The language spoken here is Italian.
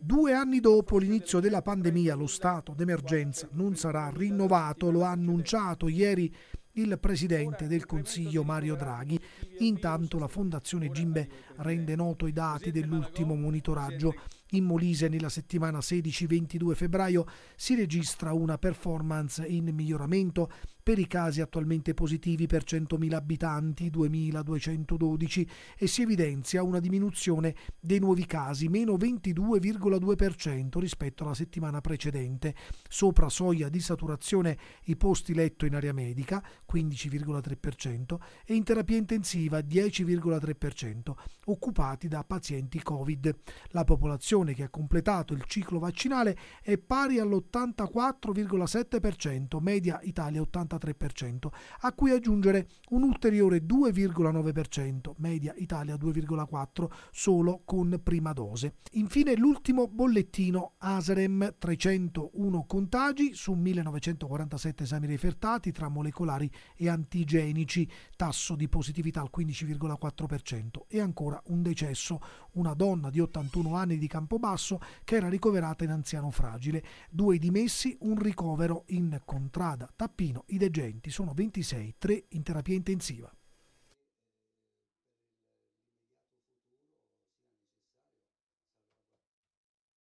Due anni dopo l'inizio della pandemia lo stato d'emergenza non sarà rinnovato, lo ha annunciato ieri il presidente del Consiglio Mario Draghi. Intanto la Fondazione Gimbe rende noto i dati dell'ultimo monitoraggio. In Molise nella settimana 16-22 febbraio si registra una performance in miglioramento per i casi attualmente positivi per 100.000 abitanti, 2.212, e si evidenzia una diminuzione dei nuovi casi, meno 22,2% rispetto alla settimana precedente. Sopra soglia di saturazione i posti letto in area medica, 15,3%, e in terapia intensiva, 10,3%, occupati da pazienti Covid. La popolazione popolazione che ha completato il ciclo vaccinale è pari all'84,7%, media Italia 83%, a cui aggiungere un ulteriore 2,9%, media Italia 2,4% solo con prima dose. Infine l'ultimo bollettino Aserem 301 contagi su 1947 esami refertati tra molecolari e antigenici, tasso di positività al 15,4% e ancora un decesso, una donna di 81 anni di campagna Campobasso che era ricoverata in anziano fragile. Due dimessi, un ricovero in contrada. Tappino, i degenti sono 26, 3 in terapia intensiva.